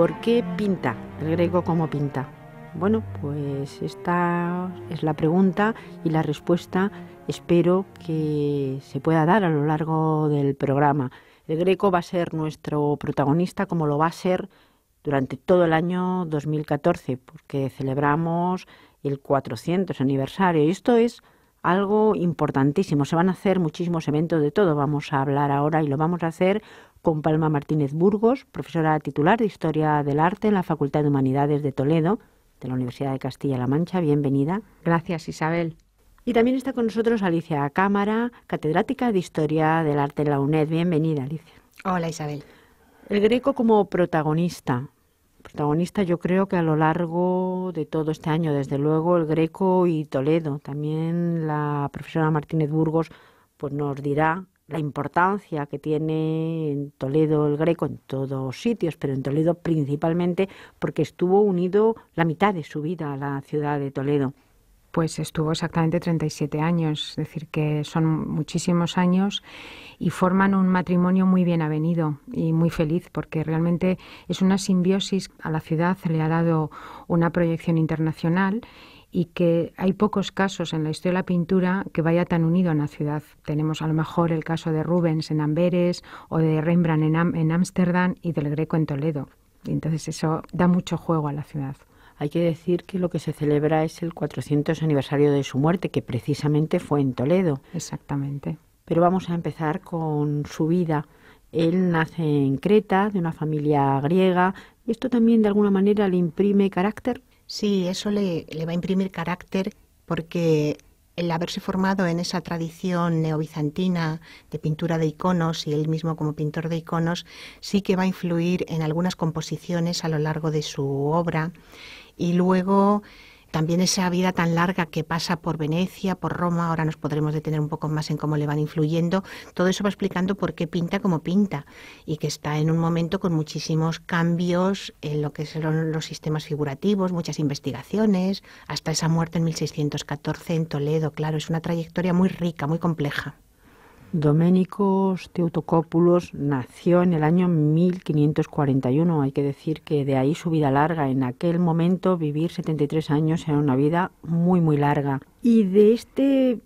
¿Por qué pinta? El griego como pinta. Bueno, pues esta es la pregunta y la respuesta espero que se pueda dar a lo largo del programa. El Greco va a ser nuestro protagonista como lo va a ser durante todo el año 2014, porque celebramos el 400 aniversario. Y esto es algo importantísimo. Se van a hacer muchísimos eventos de todo. Vamos a hablar ahora y lo vamos a hacer con Palma Martínez Burgos, profesora titular de Historia del Arte en la Facultad de Humanidades de Toledo, de la Universidad de Castilla-La Mancha. Bienvenida. Gracias, Isabel. Y también está con nosotros Alicia Cámara, catedrática de Historia del Arte en la UNED. Bienvenida, Alicia. Hola, Isabel. El Greco como protagonista. Protagonista yo creo que a lo largo de todo este año, desde luego, el Greco y Toledo. También la profesora Martínez Burgos pues nos dirá la importancia que tiene en Toledo el Greco, en todos sitios, pero en Toledo principalmente porque estuvo unido la mitad de su vida a la ciudad de Toledo. Pues estuvo exactamente 37 años, es decir, que son muchísimos años y forman un matrimonio muy bien avenido y muy feliz, porque realmente es una simbiosis. A la ciudad le ha dado una proyección internacional y que hay pocos casos en la historia de la pintura que vaya tan unido a una ciudad. Tenemos a lo mejor el caso de Rubens en Amberes o de Rembrandt en, Ámsterdam y del Greco en Toledo. Entonces eso da mucho juego a la ciudad. Hay que decir que lo que se celebra es el 400 aniversario de su muerte, que precisamente fue en Toledo. Exactamente. Pero vamos a empezar con su vida. Él nace en Creta, de una familia griega. Y ¿Esto también de alguna manera le imprime carácter? Sí, eso le, le va a imprimir carácter porque el haberse formado en esa tradición neobizantina de pintura de iconos y él mismo como pintor de iconos sí que va a influir en algunas composiciones a lo largo de su obra y luego también esa vida tan larga que pasa por Venecia, por Roma, ahora nos podremos detener un poco más en cómo le van influyendo, todo eso va explicando por qué pinta como pinta y que está en un momento con muchísimos cambios en lo que son los sistemas figurativos, muchas investigaciones, hasta esa muerte en 1614 en Toledo, claro, es una trayectoria muy rica, muy compleja. Doménicos Teutocópulos nació en el año 1541. Hay que decir que de ahí su vida larga. En aquel momento vivir 73 años era una vida muy, muy larga. Y de este,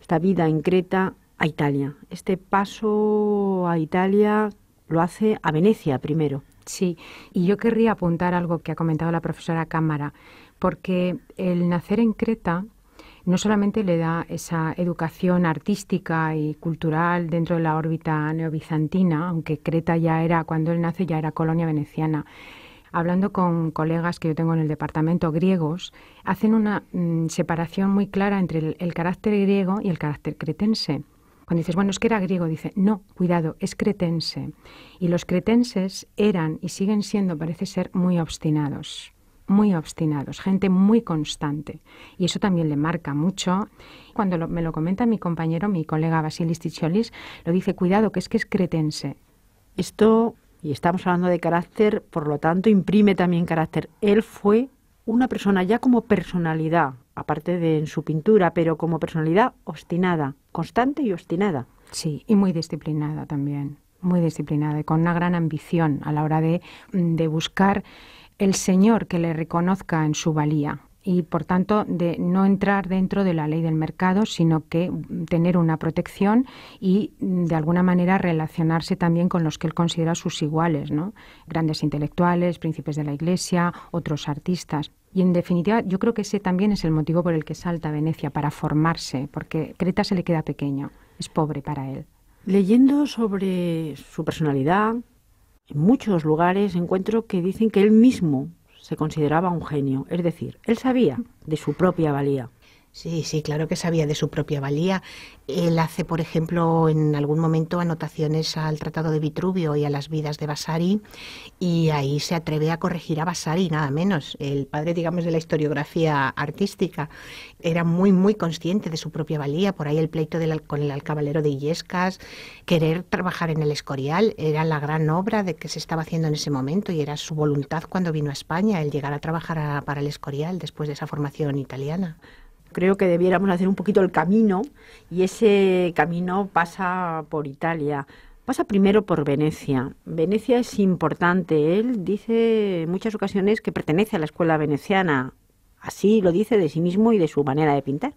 esta vida en Creta a Italia. Este paso a Italia lo hace a Venecia primero. Sí, y yo querría apuntar algo que ha comentado la profesora Cámara, porque el nacer en Creta no solamente le da esa educación artística y cultural dentro de la órbita neobizantina, aunque Creta ya era, cuando él nace, ya era colonia veneciana. Hablando con colegas que yo tengo en el departamento griegos, hacen una mm, separación muy clara entre el carácter griego y el carácter cretense. Cuando dices, bueno, es que era griego, dice, no, cuidado, es cretense. Y los cretenses eran y siguen siendo, parece ser, muy obstinados muy obstinados, gente muy constante. Y eso también le marca mucho. Cuando me lo comenta mi compañero, mi colega Basilis Ticholis, lo dice, cuidado, que es que es cretense. Esto, y estamos hablando de carácter, por lo tanto, imprime también carácter. Él fue una persona ya como personalidad, aparte de en su pintura, pero como personalidad obstinada, constante y obstinada. Sí, y muy disciplinada también, muy disciplinada y con una gran ambición a la hora de mm, buscar el Señor que le reconozca en su valía y por tanto de no entrar dentro de la ley del mercado, sino que mm, tener una protección y mm, de alguna manera relacionarse también con los que él considera sus iguales, ¿no? Grandes intelectuales, príncipes de la Iglesia, otros artistas. Y en definitiva, yo creo que ese también es el motivo por el que salta a Venecia para formarse, porque Creta se le queda pequeño, es pobre para él. Leyendo sobre su personalidad, en muchos lugares encuentro que dicen que él mismo se consideraba un genio, es decir, él sabía de su propia valía. Sí, sí, claro que sabía de su propia valía. Él hace, por ejemplo, en algún momento anotaciones al Tratado de Vitruvio y a las vidas de Vasari, y ahí se atreve a corregir a Vasari, nada menos. El padre, digamos, de la historiografía artística era muy, muy consciente de su propia valía. Por ahí el pleito con el alcabalero de Illescas, querer trabajar en el Escorial, era la gran obra de que se estaba haciendo en ese momento y era su voluntad cuando vino a España, el llegar a trabajar para el Escorial después de esa formación italiana creo que debiéramos hacer un poquito el camino y ese camino pasa por Italia. Pasa primero por Venecia. Venecia es importante. Él dice en muchas ocasiones que pertenece a la escuela veneciana. Así lo dice de sí mismo y de su manera de pintar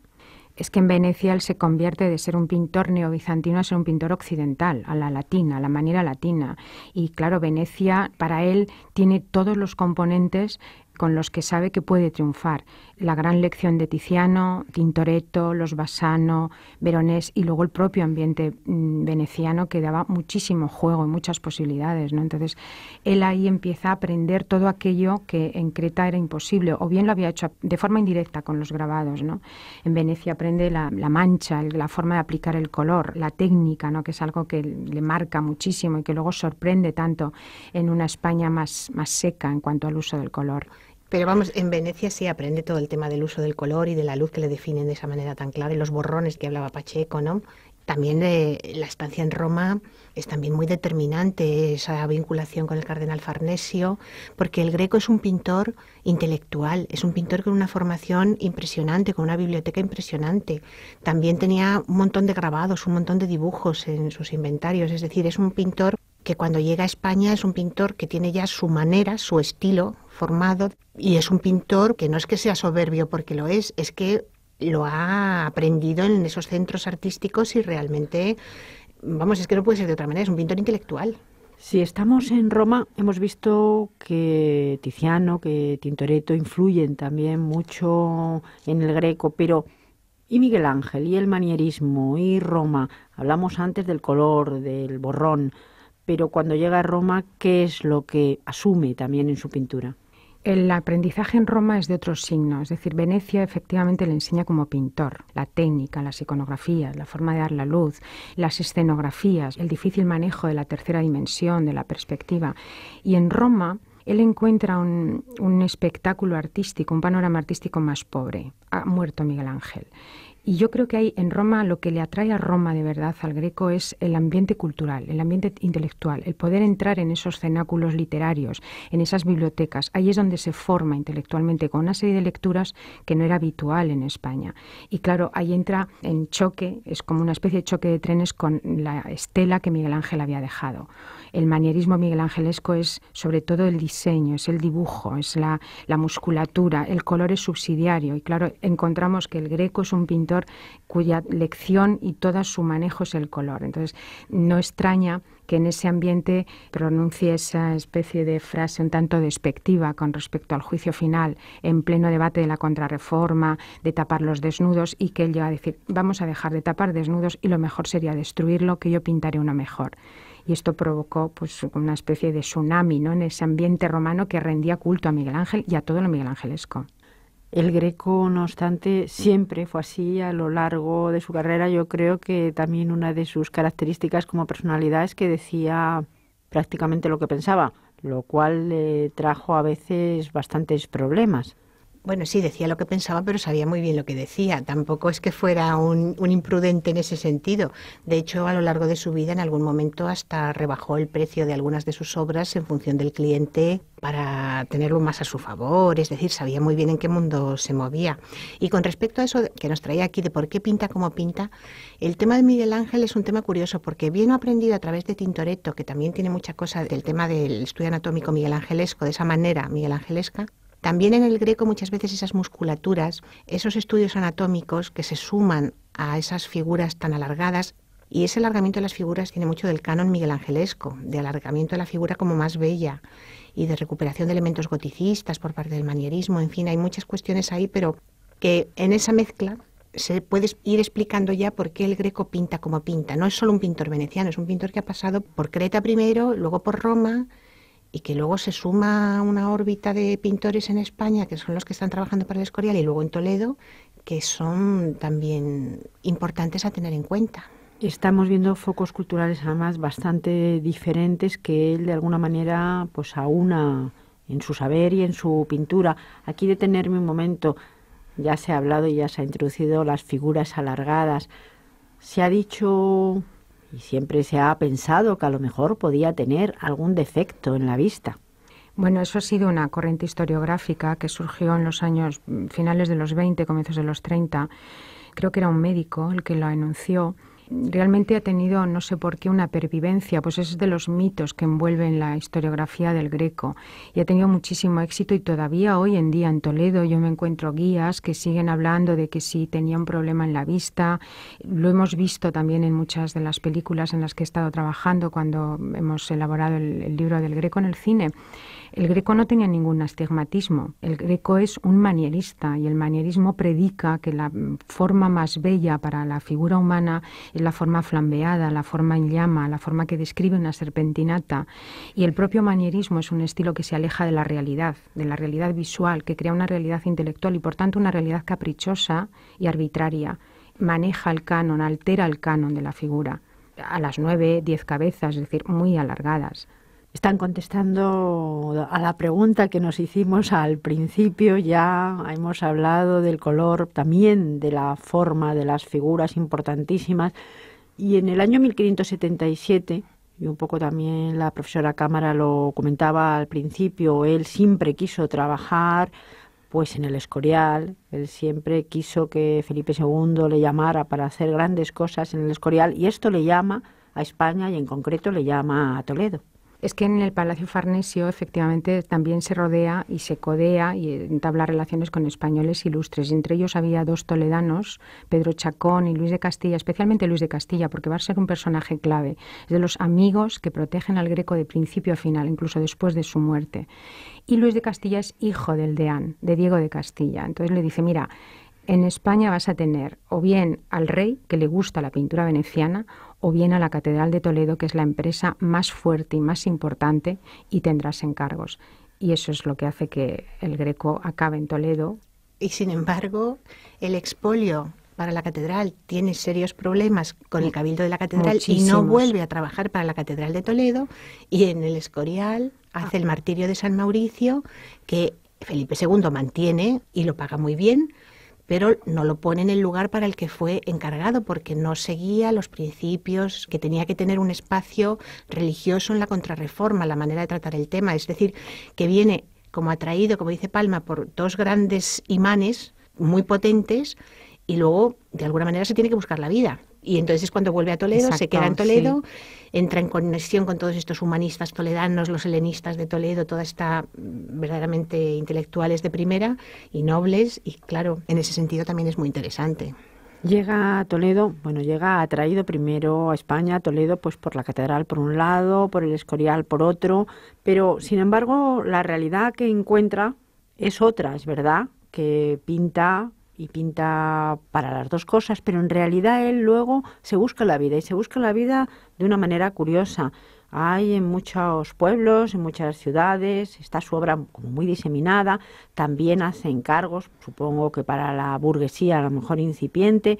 es que en Venecia él se convierte de ser un pintor neobizantino a ser un pintor occidental, a la latina, a la manera latina. Y claro, Venecia para él tiene todos los componentes con los que sabe que puede triunfar. La gran lección de Tiziano, Tintoretto, los Bassano, Veronés y luego el propio ambiente mm, veneciano que daba muchísimo juego y muchas posibilidades. ¿no? Entonces, él ahí empieza a aprender todo aquello que en Creta era imposible, o bien lo había hecho de forma indirecta con los grabados. ¿no? En Venecia aprende la, mancha, la forma de aplicar el color, la técnica, ¿no? que es algo que le marca muchísimo y que luego sorprende tanto en una España más seca en cuanto al uso del color. Pero vamos, en Venecia sí aprende todo el tema del uso del color y de la luz que le definen de esa manera tan clara y los borrones que hablaba Pacheco, ¿no? También eh, la estancia en Roma es también muy determinante esa vinculación con el cardenal Farnesio, porque el Greco es un pintor intelectual, es un pintor con una formación impresionante, con una biblioteca impresionante. También tenía un montón de grabados, un montón de dibujos en sus inventarios, es decir, es un pintor que cuando llega a España es un pintor que tiene ya su manera, su estilo, formado y es un pintor que no es que sea soberbio porque lo es, es que lo ha aprendido en esos centros artísticos y realmente, vamos, es que no puede ser de otra manera, es un pintor intelectual. Si estamos en Roma, hemos visto que Tiziano, que Tintoretto influyen también mucho en el greco, pero y Miguel Ángel, y el manierismo, y Roma. Hablamos antes del color, del borrón, pero cuando llega a Roma, ¿qué es lo que asume también en su pintura? El aprendizaje en Roma es de otro signo, es decir, Venecia efectivamente le enseña como pintor, la técnica, las iconografías, la forma de dar la luz, las escenografías, el difícil manejo de la tercera dimensión, de la perspectiva. Y en Roma él encuentra un, un, espectáculo artístico, un panorama artístico más pobre. Ha muerto Miguel Ángel. Y yo creo que hay en Roma lo que le atrae a Roma de verdad al greco es el ambiente cultural, el ambiente intelectual, el poder entrar en esos cenáculos literarios, en esas bibliotecas. Ahí es donde se forma intelectualmente con una serie de lecturas que no era habitual en España. Y claro, ahí entra en choque, es como una especie de choque de trenes con la estela que Miguel Ángel había dejado. El manierismo Miguel Angelesco es sobre todo el diseño, es el dibujo, es la, la musculatura, el color es subsidiario. Y claro, encontramos que el greco es un pintor cuya lección y todo su manejo es el color. Entonces, no extraña que en ese ambiente pronuncie esa especie de frase un tanto despectiva con respecto al juicio final, en pleno debate de la contrarreforma, de tapar los desnudos, y que él llega a decir, vamos a dejar de tapar desnudos y lo mejor sería destruirlo, que yo pintaré uno mejor y esto provocó pues una especie de tsunami en ese ambiente romano que rendía culto a Miguel Ángel y a todo lo miguelangelesco. El Greco, no obstante, siempre fue así a lo largo de su carrera. Yo creo que también una de sus características como personalidad es que decía prácticamente lo que pensaba, lo cual le trajo a veces bastantes problemas bueno, sí, decía lo que pensaba, pero sabía muy bien lo que decía. Tampoco es que fuera un, imprudente en ese sentido. De hecho, a lo largo de su vida, en algún momento, hasta rebajó el precio de algunas de sus obras en función del cliente para tenerlo más a su favor. Es decir, sabía muy bien en qué mundo se movía. Y con respecto a eso que nos traía aquí de por qué pinta como pinta, el tema de Miguel Ángel es un tema curioso, porque bien aprendido a través de Tintoretto, que también tiene mucha cosa del tema del estudio anatómico Miguel Angelesco, de esa manera Miguel también en el greco muchas veces esas musculaturas, esos estudios anatómicos que se suman a esas figuras tan alargadas, y ese alargamiento de las figuras tiene mucho del canon Miguel Angelesco, de alargamiento de la figura como más bella y de recuperación de elementos goticistas por parte del manierismo, en fin, hay muchas cuestiones ahí, pero que en esa mezcla se puede ir explicando ya por qué el greco pinta como pinta. No es solo un pintor veneciano, es un pintor que ha pasado por Creta primero, luego por Roma, y que luego se suma una órbita de pintores en España, que son los que están trabajando para el Escorial, y luego en Toledo, que son también importantes a tener en cuenta. Estamos viendo focos culturales además bastante diferentes que él de alguna manera pues aúna en su saber y en su pintura. Aquí detenerme un momento, ya se ha hablado y ya se ha introducido las figuras alargadas. Se ha dicho y siempre se ha pensado que a lo mejor podía tener algún defecto en la vista. Bueno, eso ha sido una corriente historiográfica que surgió en los años mm, finales de los 20, comienzos de los 30. Creo que era un médico el que lo anunció realmente ha tenido, no sé por qué, una pervivencia, pues es de los mitos que envuelven la historiografía del greco y ha tenido muchísimo éxito y todavía hoy en día en Toledo yo me encuentro guías que siguen hablando de que sí tenía un problema en la vista, lo hemos visto también en muchas de las películas en las que he estado trabajando cuando hemos elaborado el libro del greco en el cine. El greco no tenía ningún astigmatismo. El greco es un manierista y el manierismo predica que la forma más bella para la figura humana es la forma flambeada, la forma en llama, la forma que describe una serpentinata. Y el propio manierismo es un estilo que se aleja de la realidad, de la realidad visual, que crea una realidad intelectual y por tanto una realidad caprichosa y arbitraria. Maneja el canon, altera el canon de la figura a las nueve, diez cabezas, es decir, muy alargadas. Están contestando a la pregunta que nos hicimos al principio. Ya hemos hablado del color, también de la forma de las figuras importantísimas. Y en el año 1577, y un poco también la profesora Cámara lo comentaba al principio, él siempre quiso trabajar pues en el Escorial, él siempre quiso que Felipe II le llamara para hacer grandes cosas en el Escorial y esto le llama a España y en concreto le llama a Toledo. Es que en el Palacio Farnesio efectivamente también se rodea y se codea y entabla relaciones con españoles ilustres. Entre ellos había dos toledanos, Pedro Chacón y Luis de Castilla, especialmente Luis de Castilla, porque va a ser un personaje clave. Es de los amigos que protegen al Greco de principio a final, incluso después de su muerte. Y Luis de Castilla es hijo del deán, de Diego de Castilla. Entonces le dice, mira, en España vas a tener o bien al rey, que le gusta la pintura veneciana, o bien a la Catedral de Toledo, que es la empresa más fuerte y más importante, y tendrás encargos. Y eso es lo que hace que el Greco acabe en Toledo. Y sin embargo, el expolio para la catedral tiene serios problemas con el cabildo de la catedral y no vuelve a trabajar para la catedral de Toledo y en el Escorial hace el martirio de San Mauricio que Felipe II mantiene y lo paga muy bien pero no lo pone en el lugar para el que fue encargado, porque no seguía los principios que tenía que tener un espacio religioso en la contrarreforma, la manera de tratar el tema. Es decir, que viene como atraído, como dice Palma, por dos grandes imanes muy potentes y luego, de alguna manera, se tiene que buscar la vida. Y entonces es cuando vuelve a Toledo, se queda en Toledo, entra en conexión con todos estos humanistas toledanos, los helenistas de Toledo, toda esta mm, verdaderamente intelectuales de primera y nobles, y claro, en ese sentido también es muy interesante. Llega a Toledo, bueno, llega atraído primero a España, a Toledo, pues por la catedral por un lado, por el Escorial por otro, pero sin embargo la realidad que encuentra es otra, es verdad, que pinta y pinta para las dos cosas, pero en realidad él luego se busca la vida y se busca la vida de una manera curiosa. Hay en muchos pueblos, en muchas ciudades, está su obra muy diseminada, también hace encargos, supongo que para la burguesía a lo mejor incipiente,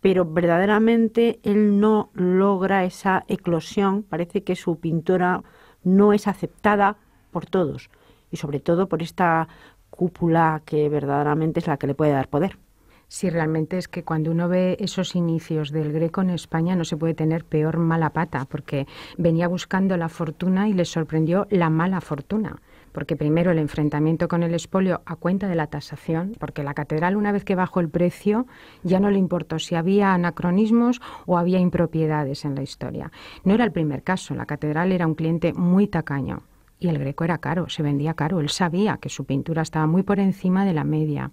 pero verdaderamente él no logra esa eclosión, parece que su pintura no es aceptada por todos y sobre todo por esta cúpula que verdaderamente es la que le puede dar poder. Sí, realmente es que cuando uno ve esos inicios del Greco en España no se puede tener peor mala pata, porque venía buscando la fortuna y le sorprendió la mala fortuna porque primero el enfrentamiento con el espolio a cuenta de la tasación, porque la catedral una vez que bajó el precio ya no le importó si había anacronismos o había impropiedades en la historia. No era el primer caso, la catedral era un cliente muy tacaño y el Greco era caro, se vendía caro, él sabía que su pintura estaba muy por encima de la media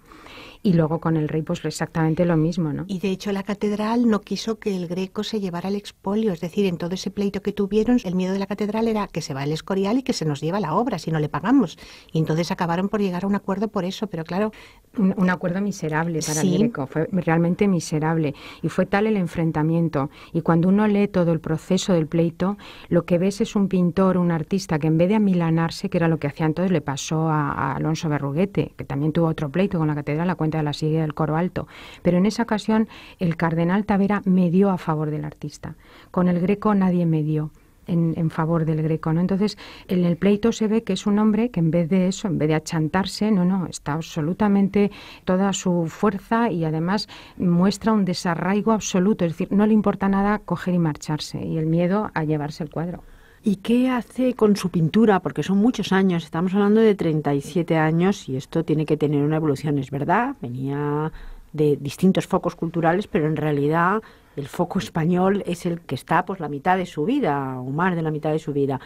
y luego con el rey pues exactamente lo mismo, ¿no? Y de hecho la catedral no quiso que el Greco se llevara el expolio, es decir, en todo ese pleito que tuvieron, el miedo de la catedral era que se va el Escorial y que se nos lleva la obra si no le pagamos. Y entonces acabaron por llegar a un acuerdo por eso, pero claro, un, acuerdo miserable para el Greco, fue realmente miserable y fue tal el enfrentamiento y cuando uno lee todo el proceso del pleito, lo que ves es un pintor, un artista que en vez de amilanarse, que era lo que hacía entonces, le pasó a, Alonso Berruguete, que también tuvo otro pleito con la catedral la cuenta a la silla del coro alto. Pero en esa ocasión el cardenal Tavera me dio a favor del artista. Con el Greco nadie me dio. En, en, favor del Greco, ¿no? Entonces, en el pleito se ve que es un hombre que en vez de eso, en vez de achantarse, no, no, está absolutamente toda su fuerza y además muestra un desarraigo absoluto, es decir, no le importa nada coger y marcharse y el miedo a llevarse el cuadro. ¿Y qué hace con su pintura? Porque son muchos años, estamos hablando de 37 años y esto tiene que tener una evolución, es verdad, venía de distintos focos culturales, pero en realidad el foco español es el que está pues la mitad de su vida o más de la mitad de su vida.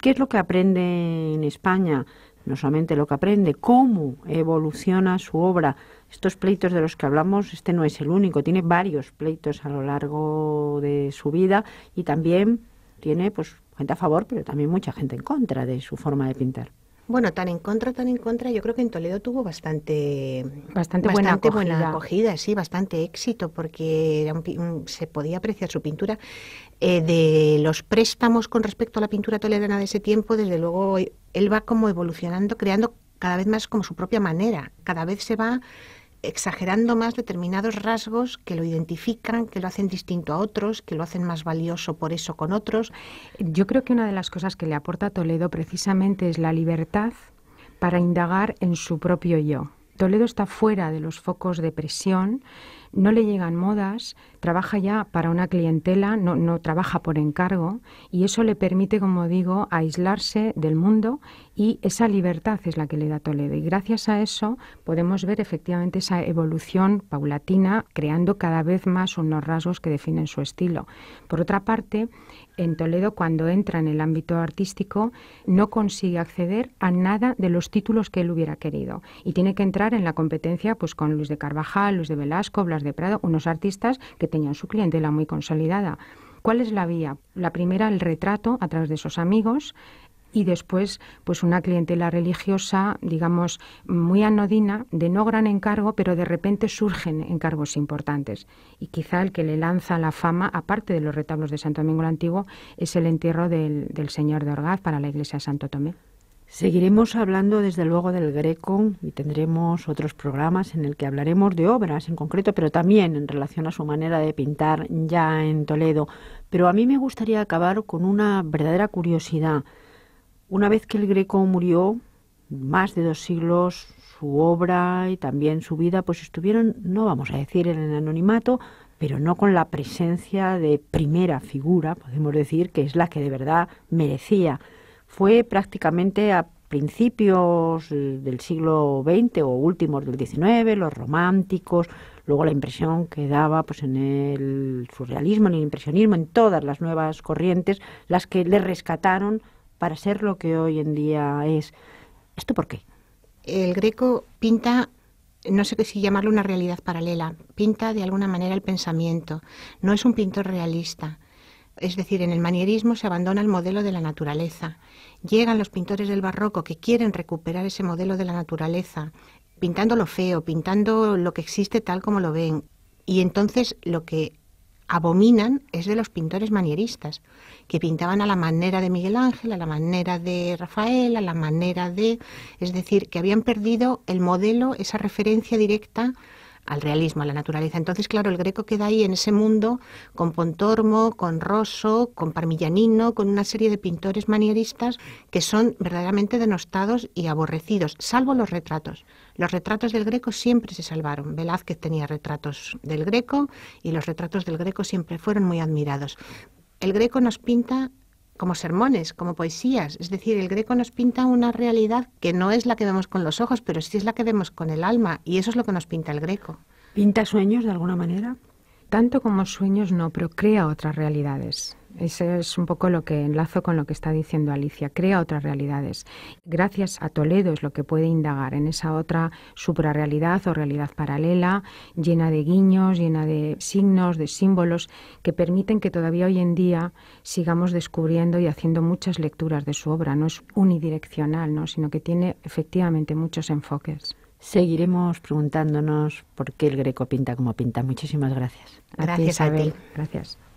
¿Qué es lo que aprende en España? No solamente lo que aprende, cómo evoluciona su obra. Estos pleitos de los que hablamos, este no es el único, tiene varios pleitos a lo largo de su vida y también tiene pues gente a favor, pero también mucha gente en contra de su forma de pintar. Bueno, tan en contra, tan en contra, yo creo que en Toledo tuvo bastante, bastante, buena, acogida. sí, bastante éxito, porque se podía apreciar su pintura. Eh, de los préstamos con respecto a la pintura toledana de ese tiempo, desde luego él va como evolucionando, creando cada vez más como su propia manera, cada vez se va exagerando más determinados rasgos que lo identifican, que lo hacen distinto a otros, que lo hacen más valioso por eso con otros. Yo creo que una de las cosas que le aporta Toledo precisamente es la libertad para indagar en su propio yo. Toledo está fuera de los focos de presión, no le llegan modas, trabaja ya para una clientela, no, trabaja por encargo y eso le permite, como digo, aislarse del mundo y esa libertad es la que le da Toledo. Y gracias a eso podemos ver efectivamente esa evolución paulatina, creando cada vez más unos rasgos que definen su estilo. Por otra parte, en Toledo, cuando entra en el ámbito artístico, no consigue acceder a nada de los títulos que él hubiera querido y tiene que entrar en la competencia pues, con Luis de Carvajal, Luis de Velasco, Blas de Prado, unos artistas que tenían su clientela muy consolidada. ¿Cuál es la vía? La primera, el retrato a través de esos amigos, y después pues una clientela religiosa, digamos, muy anodina, de no gran encargo, pero de repente surgen encargos importantes. Y quizá el que le lanza la fama, aparte de los retablos de Santo Domingo el Antiguo, es el entierro del, del Señor de Orgaz para la iglesia de Santo Tomé. Seguiremos hablando desde luego del Greco y tendremos otros programas en el que hablaremos de obras en concreto, pero también en relación a su manera de pintar ya en Toledo. Pero a mí me gustaría acabar con una verdadera curiosidad. Una vez que el Greco murió, más de dos siglos, su obra y también su vida, pues estuvieron, no vamos a decir en el anonimato, pero no con la presencia de primera figura, podemos decir, que es la que de verdad merecía fue prácticamente a principios eh, del siglo XX o últimos del XIX, los románticos, luego la impresión que daba pues en el surrealismo, en el impresionismo, en todas las nuevas corrientes, las que le rescataron para ser lo que hoy en día es. ¿Esto por qué? El greco pinta no sé si llamarlo una realidad paralela, pinta de alguna manera el pensamiento, no es un pintor realista, es decir, en el manierismo se abandona el modelo de la naturaleza. Llegan los pintores del barroco que quieren recuperar ese modelo de la naturaleza, pintando lo feo, pintando lo que existe tal como lo ven. Y entonces lo que abominan es de los pintores manieristas, que pintaban a la manera de Miguel Ángel, a la manera de Rafael, a la manera de... Es decir, que habían perdido el modelo, esa referencia directa al realismo, a la naturaleza. Entonces, claro, el Greco queda ahí en ese mundo con Pontormo, con Rosso, con Parmigianino, con una serie de pintores manieristas que son verdaderamente denostados y aborrecidos, salvo los retratos. Los retratos del Greco siempre se salvaron. Velázquez tenía retratos del Greco y los retratos del Greco siempre fueron muy admirados. El Greco nos pinta como sermones, como poesías. Es decir, el greco nos pinta una realidad que no es la que vemos con los ojos, pero sí es la que vemos con el alma, y eso es lo que nos pinta el greco. ¿Pinta sueños de alguna manera? Tanto como sueños no, pero crea otras realidades. Ese es un poco lo que enlazo con lo que está diciendo Alicia. Crea otras realidades. Gracias a Toledo es lo que puede indagar en esa otra suprarrealidad o realidad paralela, llena de guiños, llena de signos, de símbolos, que permiten que todavía hoy en día sigamos descubriendo y haciendo muchas lecturas de su obra. No es unidireccional, ¿no? sino que tiene efectivamente muchos enfoques. Seguiremos preguntándonos por qué el Greco pinta como pinta. Muchísimas gracias. Gracias A ti. Gracias.